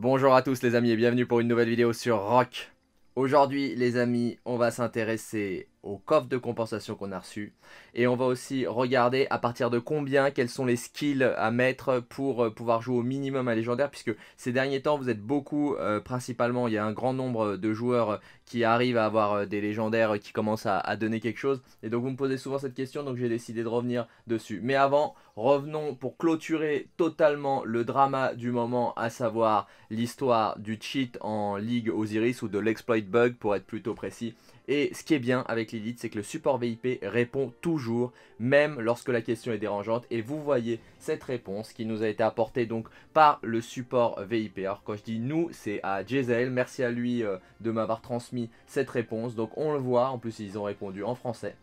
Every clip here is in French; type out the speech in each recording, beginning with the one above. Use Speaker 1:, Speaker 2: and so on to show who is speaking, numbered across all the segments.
Speaker 1: Bonjour à tous les amis et bienvenue pour une nouvelle vidéo sur Rock. Aujourd'hui les amis, on va s'intéresser au coffre de compensation qu'on a reçu. Et on va aussi regarder à partir de combien, quels sont les skills à mettre pour euh, pouvoir jouer au minimum à légendaire, puisque ces derniers temps, vous êtes beaucoup, euh, principalement, il y a un grand nombre de joueurs euh, qui arrivent à avoir des légendaires qui commencent à, à donner quelque chose. Et donc vous me posez souvent cette question, donc j'ai décidé de revenir dessus. Mais avant, revenons pour clôturer totalement le drama du moment, à savoir l'histoire du cheat en Ligue Osiris ou de l'exploit bug pour être plutôt précis. Et ce qui est bien avec Lilith, c'est que le support VIP répond toujours, même lorsque la question est dérangeante. Et vous voyez cette réponse qui nous a été apportée donc par le support VIP. Alors quand je dis nous, c'est à Jezel. Merci à lui euh, de m'avoir transmis cette réponse. Donc on le voit, en plus ils ont répondu en français.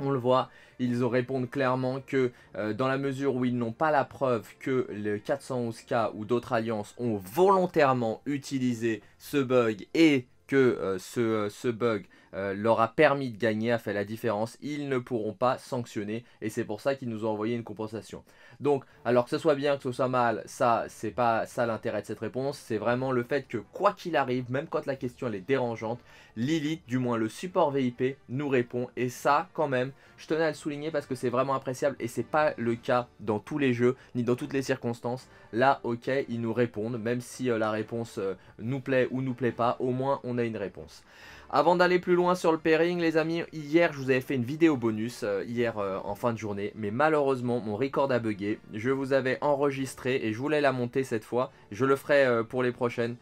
Speaker 1: On le voit, ils ont répondu clairement que euh, dans la mesure où ils n'ont pas la preuve que le 411K ou d'autres alliances ont volontairement utilisé ce bug et que euh, ce bug euh, leur a permis de gagner, a fait la différence. Ils ne pourront pas sanctionner et c'est pour ça qu'ils nous ont envoyé une compensation. Donc, alors que ce soit bien, que ce soit mal, ça, c'est pas ça l'intérêt de cette réponse. C'est vraiment le fait que quoi qu'il arrive, même quand la question elle est dérangeante, Lilith, du moins le support VIP, nous répond. Et ça, quand même, je tenais à le souligner parce que c'est vraiment appréciable et c'est pas le cas dans tous les jeux ni dans toutes les circonstances. Là, ok, ils nous répondent, même si euh, la réponse euh, nous plaît ou nous plaît pas, au moins on a une réponse. Avant d'aller plus loin sur le pairing, les amis, hier je vous avais fait une vidéo bonus, euh, hier euh, en fin de journée, mais malheureusement mon record a bugué. Je vous avais enregistré et je voulais la monter cette fois. Je le ferai euh, pour les prochaines.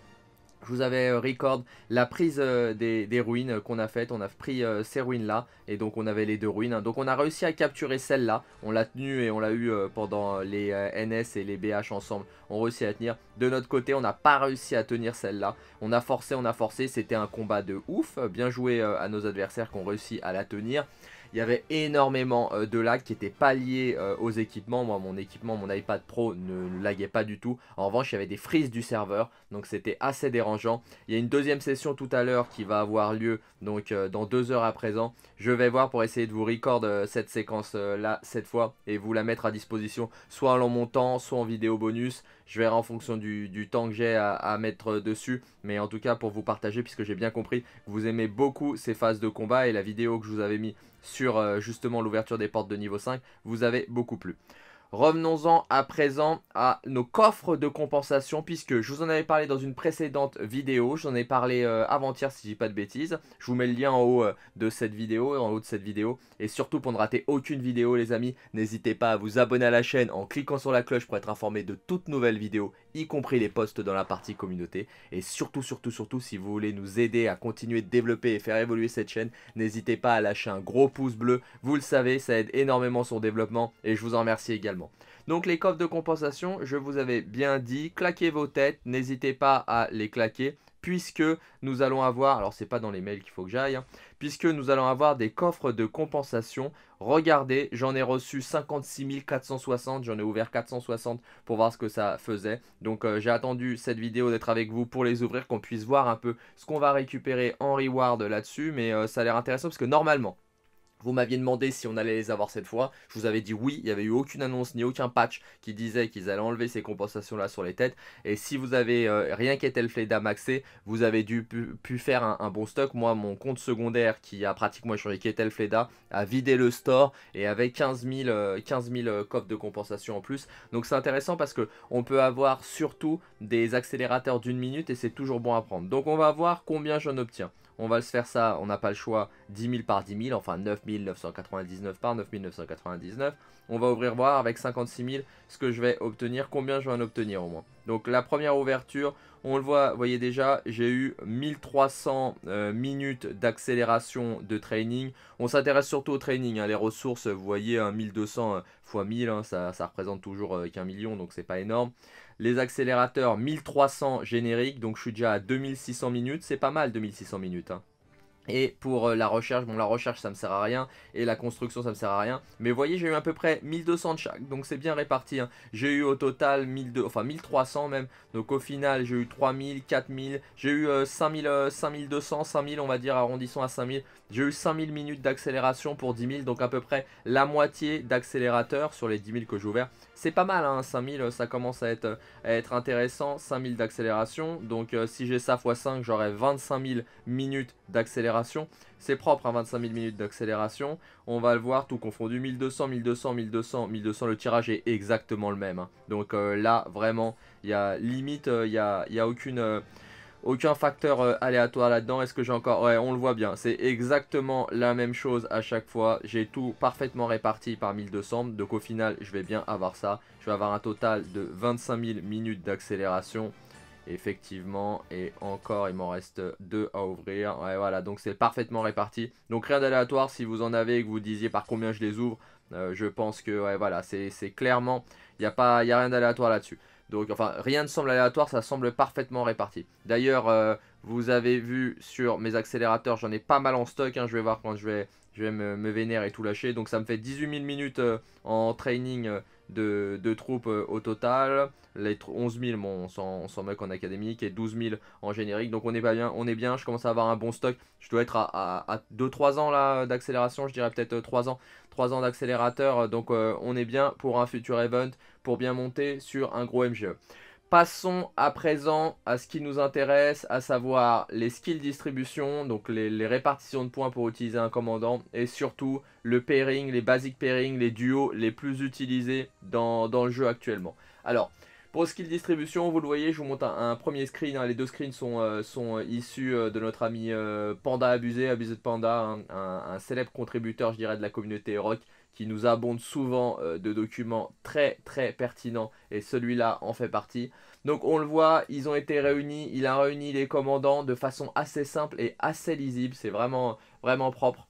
Speaker 1: Je vous avais euh, record la prise euh, des, ruines qu'on a faite, On a pris euh, ces ruines-là. Et donc, on avait les deux ruines. Hein. Donc, on a réussi à capturer celle-là. On l'a tenue et on l'a eu pendant les NS et les BH ensemble. On a réussi à tenir. De notre côté, on n'a pas réussi à tenir celle-là. On a forcé, on a forcé. C'était un combat de ouf. Bien joué à nos adversaires qui ont réussi à la tenir. Il y avait énormément euh, de lag qui n'étaient pas liés euh, aux équipements. Moi, mon équipement, mon iPad Pro ne laguait pas du tout. En revanche, il y avait des frises du serveur, donc c'était assez dérangeant. Il y a une deuxième session tout à l'heure qui va avoir lieu, donc euh, dans deux heures à présent. Je vais voir pour essayer de vous record cette séquence-là, cette fois, et vous la mettre à disposition, soit en montant, soit en vidéo bonus. Je verrai en fonction du, temps que j'ai à, mettre dessus. Mais en tout cas, pour vous partager, puisque j'ai bien compris que vous aimez beaucoup ces phases de combat et la vidéo que je vous avais mis sur euh, justement l'ouverture des portes de niveau 5 vous avez beaucoup plus. Revenons-en à présent à nos coffres de compensation, puisque je vous en avais parlé dans une précédente vidéo, j'en ai parlé euh, avant-hier si je dis pas de bêtises. Je vous mets le lien en haut euh, de cette vidéo et en haut de cette vidéo. Et surtout pour ne rater aucune vidéo les amis, n'hésitez pas à vous abonner à la chaîne en cliquant sur la cloche pour être informé de toutes nouvelles vidéos, y compris les posts dans la partie communauté. Et surtout, surtout, surtout, si vous voulez nous aider à continuer de développer et faire évoluer cette chaîne, n'hésitez pas à lâcher un gros pouce bleu. Vous le savez, ça aide énormément son développement et je vous en remercie également. Donc les coffres de compensation, je vous avais bien dit, claquez vos têtes, n'hésitez pas à les claquer puisque nous allons avoir, alors c'est pas dans les mails qu'il faut que j'aille, hein, puisque nous allons avoir des coffres de compensation. Regardez, j'en ai reçu 56 460, j'en ai ouvert 460 pour voir ce que ça faisait. Donc euh, j'ai attendu cette vidéo d'être avec vous pour les ouvrir, qu'on puisse voir un peu ce qu'on va récupérer en reward là-dessus, mais euh, ça a l'air intéressant parce que normalement, vous m'aviez demandé si on allait les avoir cette fois. Je vous avais dit oui, il n'y avait eu aucune annonce ni aucun patch qui disait qu'ils allaient enlever ces compensations-là sur les têtes. Et si vous avez euh, rien quitelfleda maxé, vous avez dû pu, faire un, bon stock. Moi, mon compte secondaire qui a pratiquement échangé Ketelfleda a vidé le store et avait 15 000, euh, euh, coffres de compensation en plus. Donc c'est intéressant parce que on peut avoir surtout des accélérateurs d'une minute et c'est toujours bon à prendre. Donc on va voir combien j'en obtiens on va se faire ça, on n'a pas le choix, 10 000 par 10 000, enfin 9 999 par 9 999. On va ouvrir voir avec 56 000 ce que je vais obtenir, combien je vais en obtenir au moins. Donc la première ouverture, on le voit, vous voyez déjà, j'ai eu 1300 euh, minutes d'accélération de training. On s'intéresse surtout au training, hein. les ressources, vous voyez, 1200 x 1000, ça, représente toujours euh, qu'un million, donc c'est pas énorme. Les accélérateurs 1300 génériques, donc je suis déjà à 2600 minutes, c'est pas mal 2600 minutes. Hein. Et pour euh, la recherche, bon la recherche ça me sert à rien et la construction ça me sert à rien. Mais vous voyez j'ai eu à peu près 1200 de chaque donc c'est bien réparti. Hein. J'ai eu au total 1200, enfin 1300 même. Donc au final j'ai eu 3000, 4000, j'ai eu 5200, euh, 5000 euh, on va dire arrondissons à 5000. J'ai eu 5000 minutes d'accélération pour 10 000, donc à peu près la moitié d'accélérateur sur les 10 000 que j'ai ouvert. C'est pas mal, hein, 5000, ça commence à être, intéressant, 5000 d'accélération. Donc euh, si j'ai ça x5, j'aurai 25 000 minutes d'accélération. C'est propre, hein, 25 000 minutes d'accélération. On va le voir, tout confondu, 1200, 1200, 1200, 1200. Le tirage est exactement le même. Hein. Donc euh, là, vraiment, il y a limite, euh, il n'y a aucune... Aucun facteur euh, aléatoire là-dedans. Est-ce que j'ai encore... Ouais, on le voit bien. C'est exactement la même chose à chaque fois. J'ai tout parfaitement réparti par 1200. Donc au final, je vais bien avoir ça. Je vais avoir un total de 25 000 minutes d'accélération. Effectivement, et encore, il m'en reste deux à ouvrir. Ouais, voilà, donc c'est parfaitement réparti. Donc rien d'aléatoire, si vous en avez et que vous disiez par combien je les ouvre, euh, je pense que, ouais, voilà, c'est clairement, il n'y a, pas, a rien d'aléatoire là-dessus. Donc enfin, rien ne semble aléatoire, ça semble parfaitement réparti. D'ailleurs, euh, vous avez vu sur mes accélérateurs, j'en ai pas mal en stock, hein, je vais voir quand je vais, je vais me, vénérer et tout lâcher. Donc ça me fait 18 000 minutes euh, en training euh, de, troupes au total. Les 11 000, on s'en moque en académique, et 12 000 en générique. Donc on est pas bien, on est bien, je commence à avoir un bon stock. Je dois être à, 2-3 ans d'accélération, je dirais peut-être 3 ans. 3 ans d'accélérateur, donc on est bien pour un futur event pour bien monter sur un gros MGE. Passons à présent à ce qui nous intéresse, à savoir les skills distribution, donc les, répartitions de points pour utiliser un commandant, et surtout le pairing, les basic pairing, les duos les plus utilisés dans, le jeu actuellement. Alors, pour skill distribution, vous le voyez, je vous montre un, premier screen, hein. les deux screens sont, euh, euh, issus euh, de notre ami Panda Abusé, Abusé de Panda, hein. un, un, célèbre contributeur, je dirais, de la communauté rock, nous abonde souvent euh, de documents très très pertinents et celui-là en fait partie. Donc on le voit, ils ont été réunis, il a réuni les commandants de façon assez simple et assez lisible, c'est vraiment vraiment propre.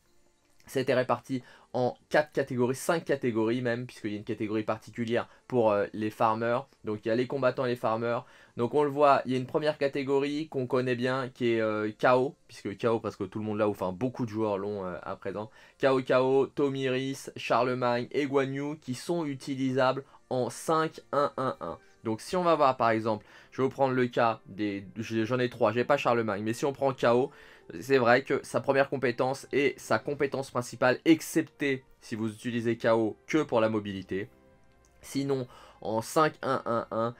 Speaker 1: C'était réparti en 4 catégories, 5 catégories même, puisqu'il y a une catégorie particulière pour euh, les farmers. Donc il y a les combattants et les farmers. Donc on le voit, il y a une première catégorie qu'on connaît bien, qui est euh, KO, puisque KO parce que tout le monde là, enfin beaucoup de joueurs l'ont euh, à présent. KO KO, Tomiris, Charlemagne et Guanyu qui sont utilisables en 5-1-1-1. Donc si on va voir par exemple, je vais vous prendre le cas des... J'en ai 3, j'ai pas Charlemagne, mais si on prend KO, c'est vrai que sa première compétence est sa compétence principale, excepté si vous utilisez KO que pour la mobilité. Sinon, en 5-1-1-1,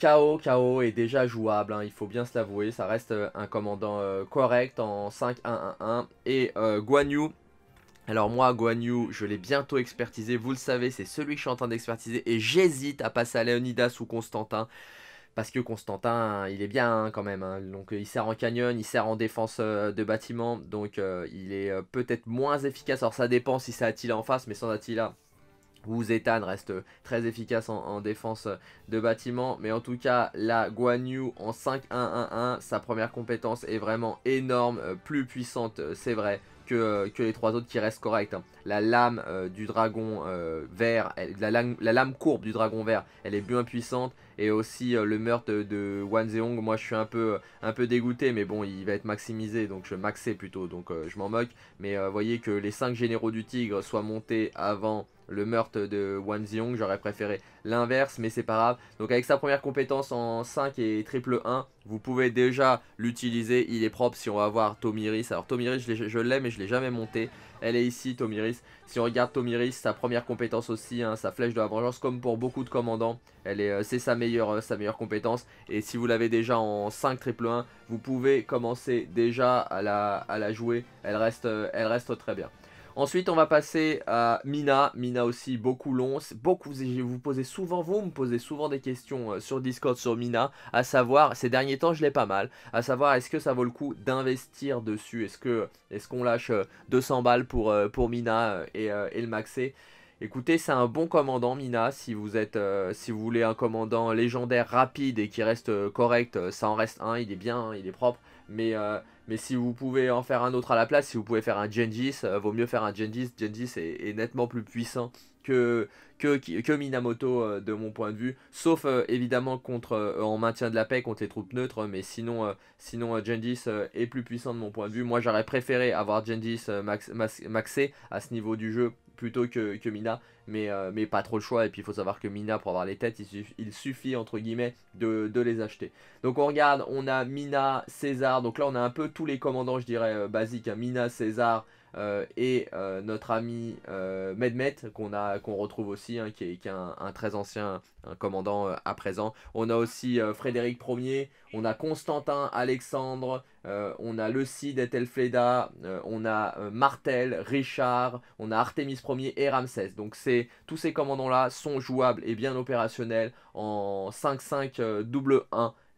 Speaker 1: KO, KO est déjà jouable, hein, il faut bien se l'avouer, ça reste euh, un commandant euh, correct en 5-1-1-1. Et euh, Guanyu. alors moi, Guan je l'ai bientôt expertisé, vous le savez, c'est celui que je suis en train d'expertiser, et j'hésite à passer à Leonidas ou Constantin. Parce que Constantin, il est bien hein, quand même. Hein. Donc euh, il sert en canyon, il sert en défense euh, de bâtiment. Donc euh, il est peut-être moins efficace. Alors ça dépend si c'est Attila en face, mais sans Attila ou Zetan reste très efficace en, en, défense de bâtiment. Mais en tout cas, la Guanyu en 5-1-1-1, sa première compétence est vraiment énorme, plus puissante, c'est vrai. Euh, que, les trois autres qui restent corrects. Hein. La lame euh, du dragon euh, vert, la, lame, courbe du dragon vert, elle est bien puissante. Et aussi le meurtre de, Wan moi je suis un peu, un peu dégoûté, mais bon, il va être maximisé, donc je maxais plutôt, donc je m'en moque. Mais voyez que les 5 généraux du tigre soient montés avant le meurtre de Wan Xiong, j'aurais préféré l'inverse, mais c'est pas grave. Donc avec sa première compétence en 5 et triple 1, vous pouvez déjà l'utiliser, il est propre si on va voir Tomiris. Alors Tomiris, je l'ai, mais je l'ai jamais monté. Elle est ici, Tomiris. Si on regarde Tomiris, sa première compétence aussi, hein, sa flèche de la vengeance, comme pour beaucoup de commandants, euh, c'est sa meilleure, euh, sa meilleure compétence. Et si vous l'avez déjà en 5 triple 1, vous pouvez commencer déjà à la, jouer. Elle reste, euh, elle reste très bien. Ensuite, on va passer à Mina. Mina aussi, beaucoup long. Beaucoup, vous souvent, vous me posez souvent des questions euh, sur Discord sur Mina. À savoir, ces derniers temps, je l'ai pas mal. À savoir, est-ce que ça vaut le coup d'investir dessus Est-ce que est qu'on lâche 200 euh, balles pour, euh, pour Mina et, le maxer Écoutez, c'est un bon commandant Mina. Si vous êtes, si vous voulez un commandant légendaire rapide et qui reste correct, ça en reste un. Il est bien, hein, il est propre. Mais, euh, mais si vous pouvez en faire un autre à la place, si vous pouvez faire un Jendis, euh, vaut mieux faire un Jendis. Jendis est, nettement plus puissant que, que, Minamoto euh, de mon point de vue. Sauf évidemment contre, en maintien de la paix contre les troupes neutres. Mais sinon, sinon est plus puissant de mon point de vue. Moi j'aurais préféré avoir Jendis maxé à ce niveau du jeu plutôt que, que Mina. Euh, mais, pas trop le choix. Et puis il faut savoir que Mina, pour avoir les têtes, il, suffit, entre guillemets de, les acheter. Donc on regarde, on a Mina, César. Donc là, on a un peu tous les commandants, je dirais, euh, basiques. Hein. Mina, César, euh, et euh, notre ami euh, Medmet qu'on retrouve aussi, hein, qui est, un, très ancien commandant à présent. On a aussi Frédéric Ier, on a Constantin, Alexandre, on a le Cid et on a Martel, Richard, on a Artemis Ier et Ramsès. Donc tous ces commandants-là sont jouables et bien opérationnels en 5-5-1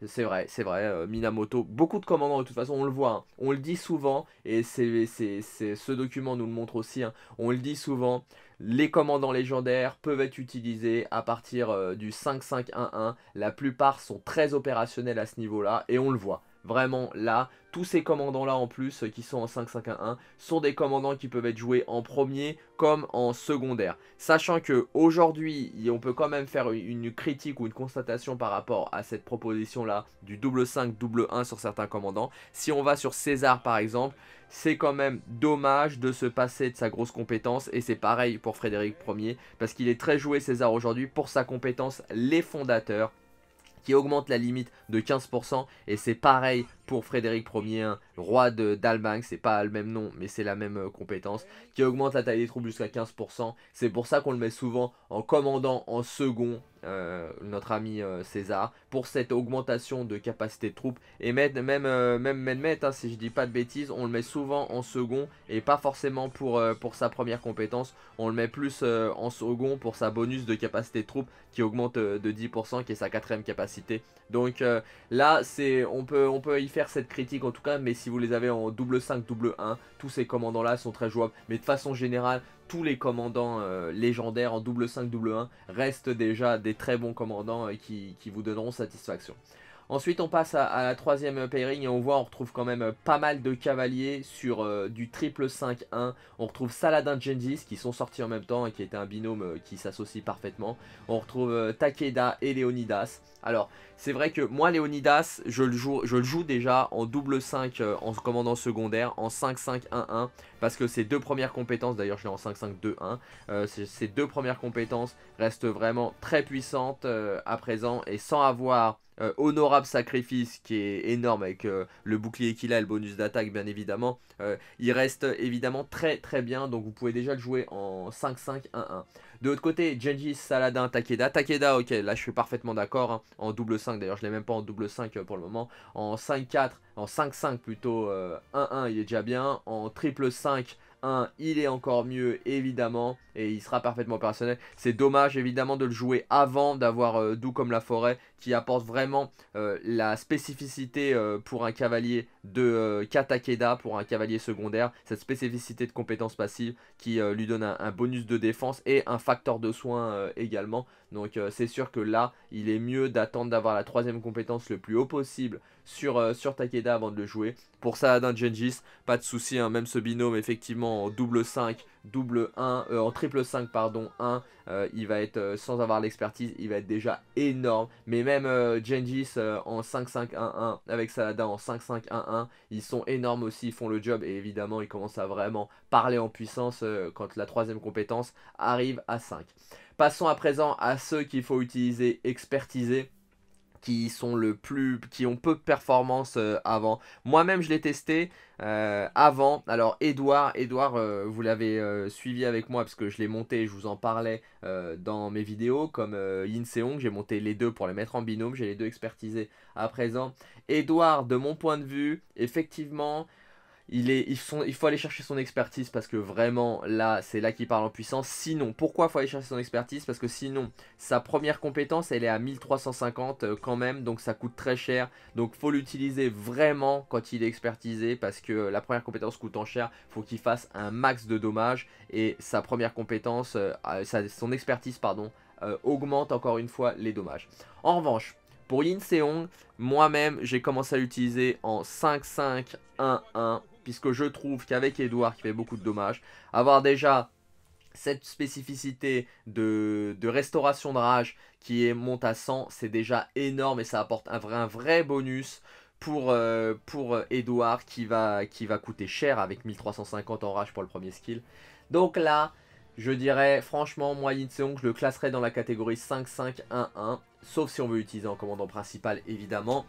Speaker 1: c'est vrai, c'est vrai. Euh, Minamoto, beaucoup de commandants, de toute façon, on le voit. Hein. On le dit souvent, et c'est, ce document nous le montre aussi. Hein. On le dit souvent, les commandants légendaires peuvent être utilisés à partir euh, du 5-5-1-1. La plupart sont très opérationnels à ce niveau-là, et on le voit. Vraiment, là, tous ces commandants-là en plus, euh, qui sont en 5-5-1-1, sont des commandants qui peuvent être joués en premier comme en secondaire. Sachant que aujourd'hui, on peut quand même faire une critique ou une constatation par rapport à cette proposition-là du double 5, double 1 sur certains commandants. Si on va sur César par exemple, c'est quand même dommage de se passer de sa grosse compétence et c'est pareil pour Frédéric 1er parce qu'il est très joué César aujourd'hui pour sa compétence les fondateurs qui augmente la limite de 15%. Et c'est pareil pour Frédéric Ier, roi d'Allemagne, c'est pas le même nom, mais c'est la même euh, compétence, qui augmente la taille des troupes jusqu'à 15%. C'est pour ça qu'on le met souvent en commandant en second, euh, notre ami euh, César, pour cette augmentation de capacité de troupes. Et même, même, même, même hein, si je dis pas de bêtises, on le met souvent en second, et pas forcément pour, pour sa première compétence, on le met plus en second pour sa bonus de capacité de troupes, qui augmente de 10%, qui est sa quatrième capacité. Donc là, c'est on peut, on peut y faire cette critique en tout cas, mais si vous les avez en double 5, double 1, tous ces commandants là sont très jouables. Mais de façon générale, tous les commandants euh, légendaires en double 5, double 1 restent déjà des très bons commandants et euh, qui vous donneront satisfaction. Ensuite, on passe à, la troisième pairing et on voit, on retrouve quand même euh, pas mal de cavaliers sur euh, du triple 5-1. On retrouve Saladin Genesis, qui sont sortis en même temps et qui était un binôme euh, qui s'associe parfaitement. On retrouve Takeda et Leonidas. Alors, c'est vrai que moi, Leonidas, je le joue, je le joue déjà en double 5 en commandant secondaire, en 5-5-1-1, parce que ses deux premières compétences, d'ailleurs je l'ai en 5-5-2-1, ces deux premières compétences restent vraiment très puissantes à présent et sans avoir euh, honorable sacrifice qui est énorme avec euh, le bouclier qu'il a, le bonus d'attaque bien évidemment. Euh, il reste évidemment très très bien, donc vous pouvez déjà le jouer en 5-5-1-1. De l'autre côté, Genji, Saladin, Takeda. Takeda, ok, là je suis parfaitement d'accord, hein. en double 5, d'ailleurs je l'ai même pas en double 5 pour le moment. En 5-4, en 5-5 plutôt, 1-1 il est déjà bien. En triple 5, 1, il est encore mieux évidemment et il sera parfaitement personnel. C'est dommage évidemment de le jouer avant d'avoir Doux comme la forêt qui apporte vraiment euh, la spécificité euh, pour un cavalier de euh, Katakeda, pour un cavalier secondaire, cette spécificité de compétence passive qui lui donne un, bonus de défense et un facteur de soin également. Donc c'est sûr que là, il est mieux d'attendre d'avoir la troisième compétence le plus haut possible sur, sur Takeda avant de le jouer. Pour d'un Genjis, pas de souci, hein, même ce binôme effectivement en double 5 double 1, euh, en triple 5 pardon 1, euh, il va être euh, sans avoir l'expertise, il va être déjà énorme. Mais même euh, Gengis en 5-5-1-1 avec Salada en 5-5-1-1, ils sont énormes aussi, ils font le job et évidemment ils commencent à vraiment parler en puissance quand la troisième compétence arrive à 5. Passons à présent à ceux qu'il faut utiliser, expertiser qui sont le plus qui ont peu de performance euh, avant. Moi-même je l'ai testé euh, avant. Alors Edouard, Edouard euh, vous l'avez suivi avec moi parce que je l'ai monté, je vous en parlais dans mes vidéos comme Yin Seong, j'ai monté les deux pour les mettre en binôme, j'ai les deux expertisés à présent. Edouard de mon point de vue, effectivement, il, faut, aller chercher son expertise parce que vraiment là, c'est là qu'il parle en puissance. Sinon, pourquoi il faut aller chercher son expertise Parce que sinon, sa première compétence, elle est à 1350 euh, quand même, donc ça coûte très cher. Donc faut l'utiliser vraiment quand il est expertisé parce que la première compétence coûte en cher, faut qu'il fasse un max de dommages et sa première compétence, euh, euh, son expertise pardon, augmente encore une fois les dommages. En revanche, pour Yin Seong, moi-même j'ai commencé à l'utiliser en 5-5-1-1 puisque je trouve qu'avec Edouard qui fait beaucoup de dommages, avoir déjà cette spécificité de, restauration de rage qui est, monte à 100, c'est déjà énorme et ça apporte un vrai, vrai bonus pour, euh, pour Edouard qui va, qui va coûter cher avec 1350 en rage pour le premier skill. Donc là, je dirais franchement, moi Yin je le classerais dans la catégorie 5-5-1-1, sauf si on veut utiliser en commandant principal évidemment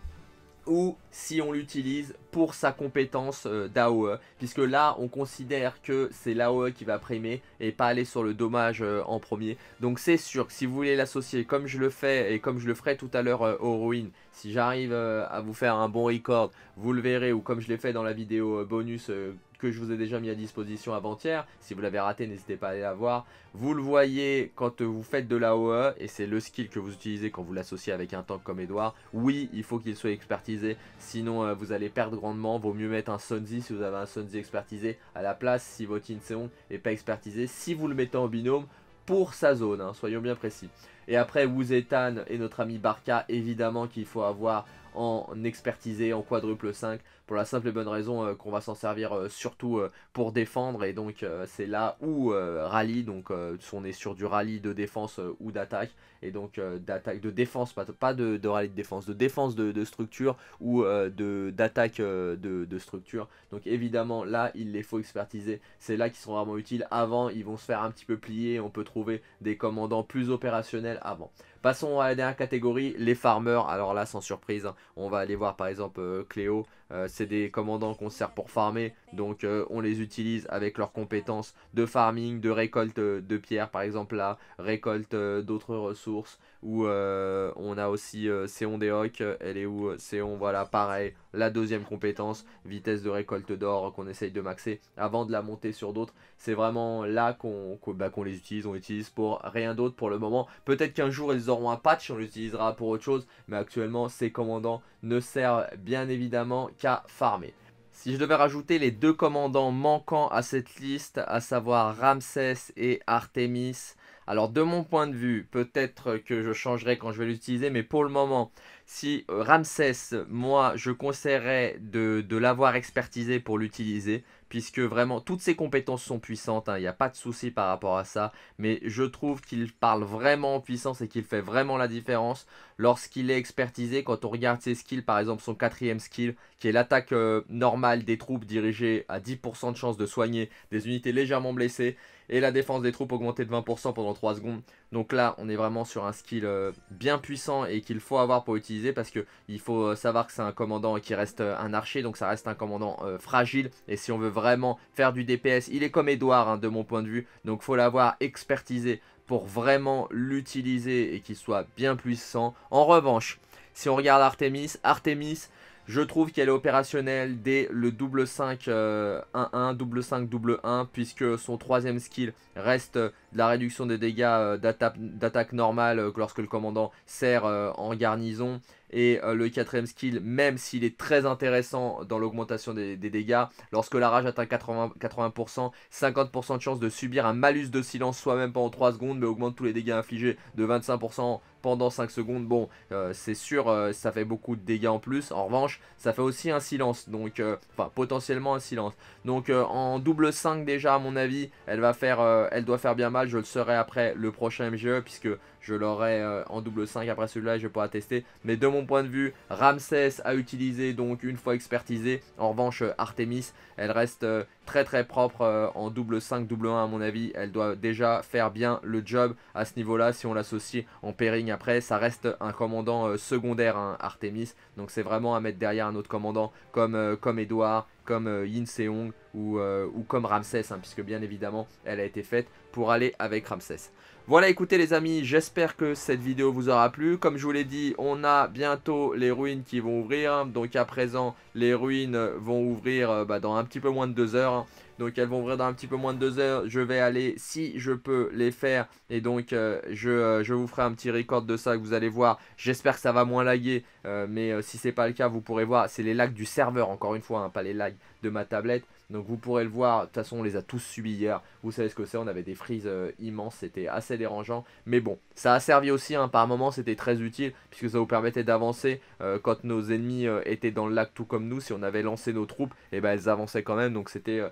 Speaker 1: ou si on l'utilise pour sa compétence euh, d'AOE, puisque là on considère que c'est l'AOE qui va primer et pas aller sur le dommage euh, en premier. Donc c'est sûr que si vous voulez l'associer comme je le fais et comme je le ferai tout à l'heure euh, au ruin, si j'arrive euh, à vous faire un bon record, vous le verrez, ou comme je l'ai fait dans la vidéo euh, bonus euh, que je vous ai déjà mis à disposition avant-hier. Si vous l'avez raté, n'hésitez pas à aller la voir. Vous le voyez quand vous faites de la OE et c'est le skill que vous utilisez quand vous l'associez avec un tank comme Edouard. Oui, il faut qu'il soit expertisé, sinon vous allez perdre grandement. Vaut mieux mettre un Sonzi si vous avez un Sonzi expertisé à la place si votre Inseon n'est pas expertisé. Si vous le mettez en binôme pour sa zone, hein, soyons bien précis. Et après, Wuzetan et notre ami Barca, évidemment qu'il faut avoir en expertisé, en quadruple 5 pour la simple et bonne raison euh, qu'on va s'en servir euh, surtout euh, pour défendre et donc c'est là où rallye donc on est sur du rallye de défense ou d'attaque et donc d'attaque de défense pas, de, rallye de défense de défense de, structure ou de d'attaque de, de, structure donc évidemment là il les faut expertiser c'est là qu'ils sont vraiment utiles avant ils vont se faire un petit peu plier on peut trouver des commandants plus opérationnels avant passons à la dernière catégorie les farmers alors là sans surprise hein, on va aller voir par exemple Cléo euh, c'est des commandants qu'on sert pour farmer, donc euh, on les utilise avec leurs compétences de farming, de récolte euh, de pierres par exemple là, récolte d'autres ressources, où euh, on a aussi euh, des Hocs, elle est où euh, Séon, voilà, pareil, la deuxième compétence, vitesse de récolte d'or qu'on essaye de maxer avant de la monter sur d'autres. C'est vraiment là qu'on bah, les utilise, on utilise pour rien d'autre pour le moment. Peut-être qu'un jour ils auront un patch, on l'utilisera pour autre chose, mais actuellement ces commandants ne servent bien évidemment qu'à farmer. Si je devais rajouter les deux commandants manquants à cette liste, à savoir Ramsès et Artemis, alors de mon point de vue, peut-être que je changerai quand je vais l'utiliser, mais pour le moment, si euh, Ramsès, moi, je conseillerais de, de l'avoir expertisé pour l'utiliser, puisque vraiment toutes ses compétences sont puissantes, il hein, n'y a pas de souci par rapport à ça, mais je trouve qu'il parle vraiment en puissance et qu'il fait vraiment la différence lorsqu'il est expertisé, quand on regarde ses skills, par exemple son quatrième skill, qui est l'attaque euh, normale des troupes dirigée à 10% de chance de soigner des unités légèrement blessées, et la défense des troupes augmentée de 20% pendant 3 secondes, donc là, on est vraiment sur un skill euh, bien puissant et qu'il faut avoir pour utiliser parce qu'il il faut euh, savoir que c'est un commandant qui reste euh, un archer, donc ça reste un commandant fragile. Et si on veut vraiment faire du DPS, il est comme Edouard hein, de mon point de vue, donc faut l'avoir expertisé pour vraiment l'utiliser et qu'il soit bien puissant. En revanche, si on regarde Artemis, Artemis je trouve qu'elle est opérationnelle dès le double 5 1 1 double 5 double 1 puisque son troisième skill reste euh, la réduction des dégâts euh, d'attaque normale euh, lorsque le commandant sert en garnison et euh, le quatrième skill, même s'il est très intéressant dans l'augmentation des, dégâts, lorsque la rage atteint 80%, 80% 50% de chance de subir un malus de silence soi-même pendant 3 secondes, mais augmente tous les dégâts infligés de 25% pendant 5 secondes. Bon, euh, c'est sûr, euh, ça fait beaucoup de dégâts en plus. En revanche, ça fait aussi un silence, donc, enfin, potentiellement un silence. Donc, en double 5 déjà, à mon avis, elle, va faire, elle doit faire bien mal. Je le serai après le prochain MGE, puisque je l'aurai euh, en double 5 après celui-là et je pourrai tester. Mais de mon point de vue, Ramsès a utilisé donc une fois expertisé. En revanche, euh, Artemis, elle reste euh, très très propre en double 5, double 1 à mon avis. Elle doit déjà faire bien le job à ce niveau-là. Si on l'associe en pairing après, ça reste un commandant secondaire, hein, Artemis. Donc c'est vraiment à mettre derrière un autre commandant comme, comme Edouard, comme Yin Seong ou, comme Ramsès, hein, puisque bien évidemment, elle a été faite pour aller avec Ramsès. Voilà, écoutez les amis, j'espère que cette vidéo vous aura plu. Comme je vous l'ai dit, on a bientôt les ruines qui vont ouvrir. Hein. Donc à présent, les ruines vont ouvrir euh, bah, dans un petit peu moins de deux heures. Hein. Donc elles vont ouvrir dans un petit peu moins de deux heures. Je vais aller, si je peux, les faire. Et donc euh, je, euh, je, vous ferai un petit record de ça que vous allez voir. J'espère que ça va moins laguer. mais si c'est pas le cas, vous pourrez voir. C'est les lags du serveur, encore une fois, hein, pas les lags de ma tablette. Donc vous pourrez le voir, de toute façon on les a tous subis hier, vous savez ce que c'est, on avait des frises euh, immenses, c'était assez dérangeant. Mais bon, ça a servi aussi, hein. par moments c'était très utile, puisque ça vous permettait d'avancer euh, quand nos ennemis euh, étaient dans le lac tout comme nous, si on avait lancé nos troupes, et eh ben, elles avançaient quand même, donc c'était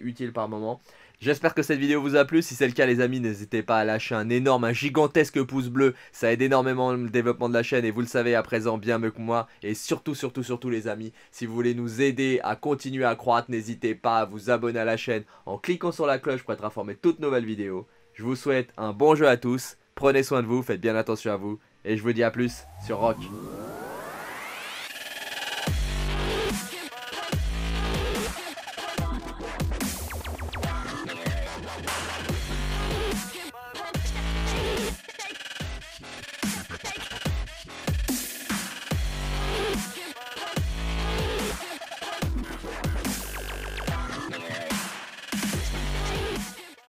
Speaker 1: utile par moment. J'espère que cette vidéo vous a plu. Si c'est le cas, les amis, n'hésitez pas à lâcher un énorme, un gigantesque pouce bleu. Ça aide énormément le développement de la chaîne et vous le savez à présent bien mieux que moi. Et surtout, surtout, surtout, les amis, si vous voulez nous aider à continuer à croître, n'hésitez pas à vous abonner à la chaîne en cliquant sur la cloche pour être informé de toutes nouvelles vidéos. Je vous souhaite un bon jeu à tous. Prenez soin de vous, faites bien attention à vous. Et je vous dis à plus sur Rock.